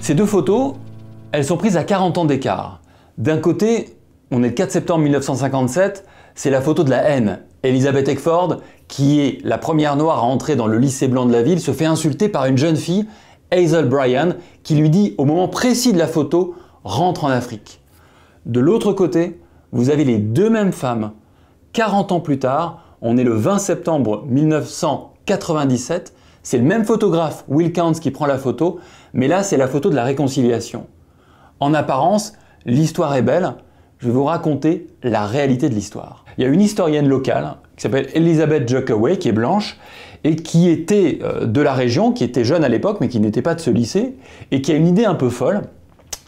Ces deux photos, elles sont prises à 40 ans d'écart. D'un côté, on est le 4 septembre 1957, c'est la photo de la haine. Elizabeth Eckford, qui est la première noire à entrer dans le lycée blanc de la ville, se fait insulter par une jeune fille, Hazel Bryan, qui lui dit au moment précis de la photo rentre en Afrique. De l'autre côté, vous avez les deux mêmes femmes. 40 ans plus tard, on est le 20 septembre 1997 c'est le même photographe, Will Counts, qui prend la photo, mais là, c'est la photo de la réconciliation. En apparence, l'histoire est belle. Je vais vous raconter la réalité de l'histoire. Il y a une historienne locale qui s'appelle Elizabeth Jockaway, qui est blanche, et qui était euh, de la région, qui était jeune à l'époque, mais qui n'était pas de ce lycée, et qui a une idée un peu folle,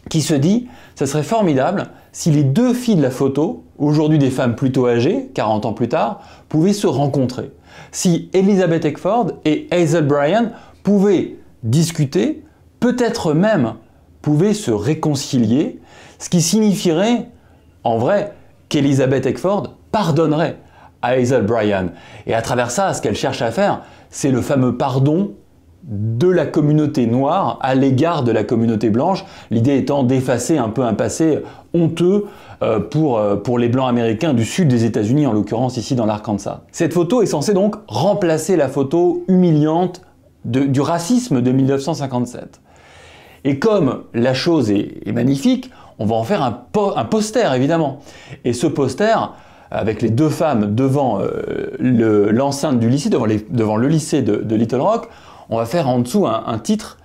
qui se dit, ça serait formidable si les deux filles de la photo, aujourd'hui des femmes plutôt âgées, 40 ans plus tard, pouvaient se rencontrer si Elizabeth Eckford et Hazel Bryan pouvaient discuter, peut-être même pouvaient se réconcilier, ce qui signifierait, en vrai, qu'Elizabeth Eckford pardonnerait à Hazel Bryan. Et à travers ça, ce qu'elle cherche à faire, c'est le fameux pardon de la communauté noire à l'égard de la communauté blanche, l'idée étant d'effacer un peu un passé honteux euh, euh, pour, les blancs américains du sud des États-Unis, en l'occurrence ici dans l'Arkansas. Cette photo est censée donc remplacer la photo humiliante du racisme de 1957. Et comme la chose est, magnifique, on va en faire un, poster évidemment. Et ce poster, avec les deux femmes devant euh, l'enceinte du lycée, devant, le lycée de Little Rock, on va faire en dessous un, titre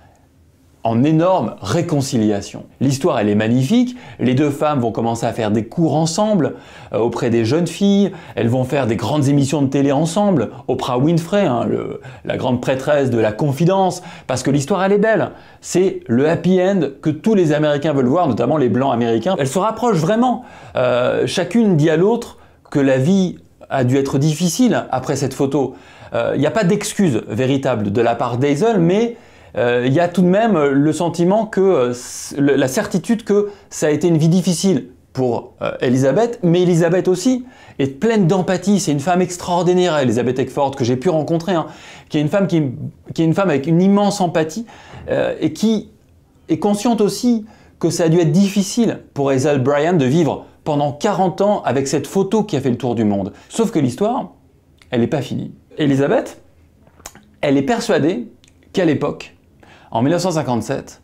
en énorme réconciliation. L'histoire, elle est magnifique. Les deux femmes vont commencer à faire des cours ensemble euh, auprès des jeunes filles. Elles vont faire des grandes émissions de télé ensemble. Oprah Winfrey, hein, la grande prêtresse de la confidence, parce que l'histoire, elle est belle. C'est le happy end que tous les Américains veulent voir, notamment les Blancs américains. Elles se rapprochent vraiment. Euh, chacune dit à l'autre que la vie a dû être difficile après cette photo. Il euh, n'y a pas d'excuse véritable de la part d'Hazel, mais il euh, y a tout de même euh, le sentiment que la certitude que ça a été une vie difficile pour Elisabeth, mais Elisabeth aussi est pleine d'empathie. C'est une femme extraordinaire, Elisabeth Eckford, que j'ai pu rencontrer, hein, qui est une femme qui, est une femme avec une immense empathie et qui est consciente aussi que ça a dû être difficile pour Hazel Bryan de vivre pendant 40 ans avec cette photo qui a fait le tour du monde. Sauf que l'histoire, elle n'est pas finie. Elisabeth, elle est persuadée qu'à l'époque, en 1957,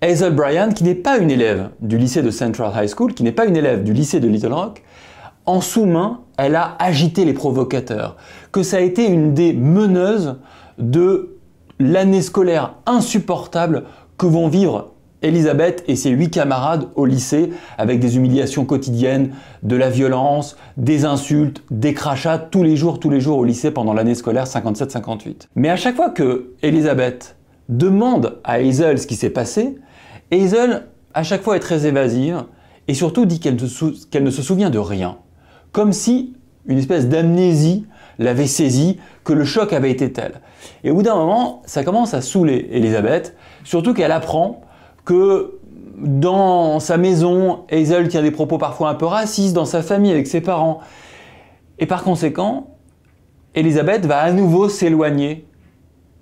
Hazel Bryan, qui n'est pas une élève du lycée de Central High School, qui n'est pas une élève du lycée de Little Rock, en sous-main, elle a agité les provocateurs, que ça a été une des meneuses de l'année scolaire insupportable que vont vivre Elisabeth et ses huit camarades au lycée avec des humiliations quotidiennes, de la violence, des insultes, des crachats tous les jours, tous les jours au lycée pendant l'année scolaire 57-58. Mais à chaque fois que Elisabeth demande à Hazel ce qui s'est passé, Hazel à chaque fois est très évasive et surtout dit qu'elle ne, se souvient de rien. Comme si une espèce d'amnésie l'avait saisie, que le choc avait été tel. Et au bout d'un moment, ça commence à saouler Elisabeth, surtout qu'elle apprend que dans sa maison, Hazel tient des propos parfois un peu racistes, dans sa famille, avec ses parents. Et par conséquent, Elisabeth va à nouveau s'éloigner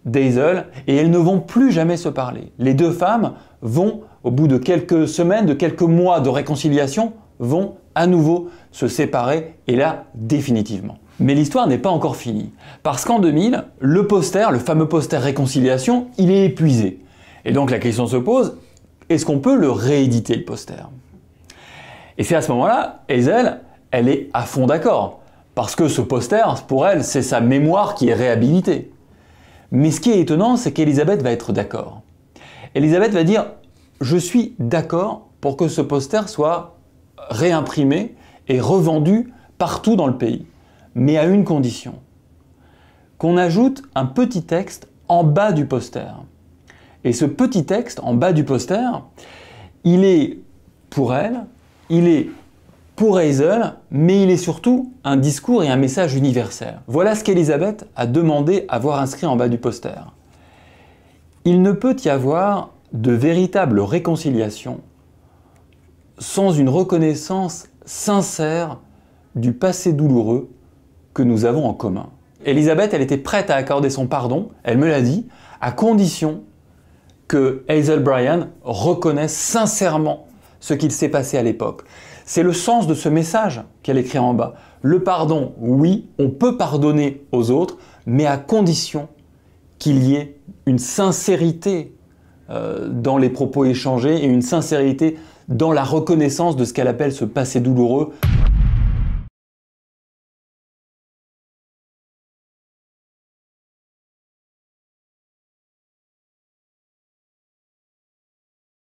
d'Hazel et elles ne vont plus jamais se parler. Les deux femmes vont, au bout de quelques semaines, de quelques mois de réconciliation, vont à nouveau se séparer et là définitivement. Mais l'histoire n'est pas encore finie parce qu'en 2000, le poster, le fameux poster réconciliation, il est épuisé. Et donc la question se pose, est-ce qu'on peut le rééditer le poster Et c'est à ce moment-là, Hazel, elle est à fond d'accord. Parce que ce poster, pour elle, c'est sa mémoire qui est réhabilitée. Mais ce qui est étonnant, c'est qu'Elisabeth va être d'accord. Elisabeth va dire Je suis d'accord pour que ce poster soit réimprimé et revendu partout dans le pays, mais à une condition qu'on ajoute un petit texte en bas du poster. Et ce petit texte en bas du poster, il est pour elle, il est pour Hazel, mais il est surtout un discours et un message universel. Voilà ce qu'Elisabeth a demandé à voir inscrit en bas du poster. Il ne peut y avoir de véritable réconciliation sans une reconnaissance sincère du passé douloureux que nous avons en commun. Elisabeth, elle était prête à accorder son pardon, elle me l'a dit, à condition que Hazel Bryan reconnaisse sincèrement ce qu'il s'est passé à l'époque. C'est le sens de ce message qu'elle écrit en bas. Le pardon, oui, on peut pardonner aux autres, mais à condition qu'il y ait une sincérité euh, dans les propos échangés et une sincérité dans la reconnaissance de ce qu'elle appelle ce passé douloureux.